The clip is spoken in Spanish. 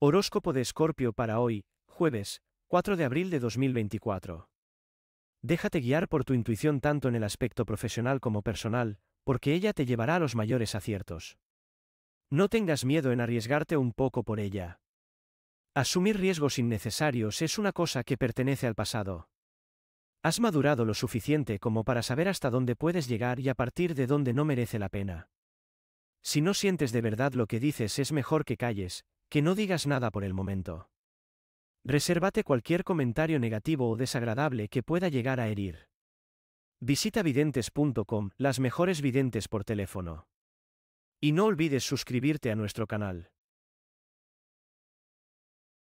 Horóscopo de Escorpio para hoy, jueves, 4 de abril de 2024. Déjate guiar por tu intuición tanto en el aspecto profesional como personal, porque ella te llevará a los mayores aciertos. No tengas miedo en arriesgarte un poco por ella. Asumir riesgos innecesarios es una cosa que pertenece al pasado. Has madurado lo suficiente como para saber hasta dónde puedes llegar y a partir de dónde no merece la pena. Si no sientes de verdad lo que dices es mejor que calles, que no digas nada por el momento. Resérvate cualquier comentario negativo o desagradable que pueda llegar a herir. Visita videntes.com, las mejores videntes por teléfono. Y no olvides suscribirte a nuestro canal.